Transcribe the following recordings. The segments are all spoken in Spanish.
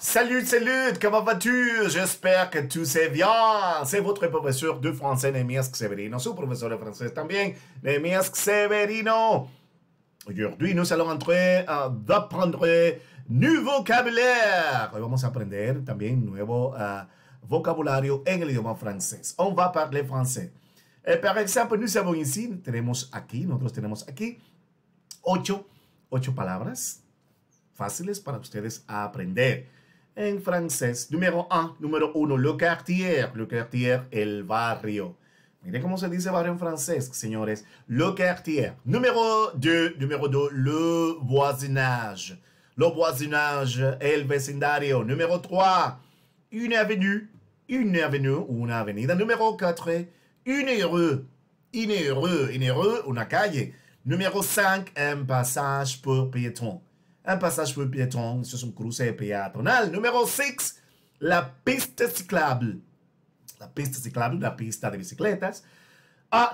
Salut, salut, comment vas-tu? J'espère que tout se bien. C'est votre professeur de français, Nemias Severino, Son professeur de français también, Nemias Severino. Aujourd'hui, nous allons entrer euh, d'apprendre nouveau vocabulaire. Nous allons apprendre aprender también nouveau euh, en el idioma On va parler français. par exemple, nous avons ici, avons ici, nous avons ici, ocho, ocho palabras fáciles para ustedes a aprender. En francés, Numéro 1, número 1, le quartier. Le quartier, el barrio. Miren cómo se dice barrio en francés, señores. Le quartier. Número 2, número 2, le voisinage. Le voisinage, el vecindario. Número 3, une avenue. Une avenue, una avenida. Número 4, une rue. Une rue, une rue, una calle. Numéro 5, un passage pour piétons. un passage piéton. eso es un cruce peatonal. Número 6, la pista ciclable. La pista ciclable, la pista de bicicletas. Ah,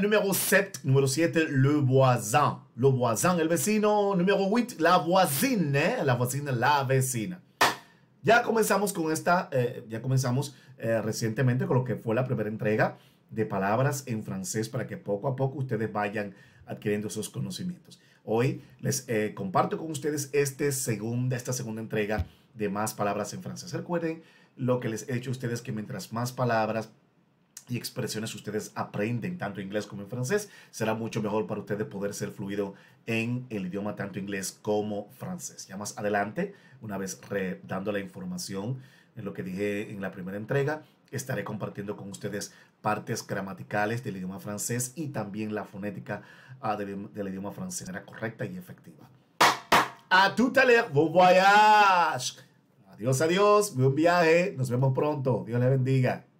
número 7, número 7, le voisin. Le voisin, el vecino. Número 8, la voisine, la voisine, la vecina. Ya comenzamos con esta, eh, ya comenzamos eh, recientemente con lo que fue la primera entrega de palabras en francés para que poco a poco ustedes vayan adquiriendo esos conocimientos. Hoy les eh, comparto con ustedes este segunda, esta segunda entrega de más palabras en francés. Recuerden lo que les he hecho a ustedes que mientras más palabras y expresiones ustedes aprenden tanto inglés como en francés, será mucho mejor para ustedes poder ser fluido en el idioma tanto inglés como francés. Ya más adelante, una vez dando la información en lo que dije en la primera entrega. Estaré compartiendo con ustedes partes gramaticales del idioma francés y también la fonética ah, del, idioma francés Era correcta y efectiva. A tout à l'heure, bon voyage. Adiós, adiós, buen viaje. Nos vemos pronto. Dios le bendiga.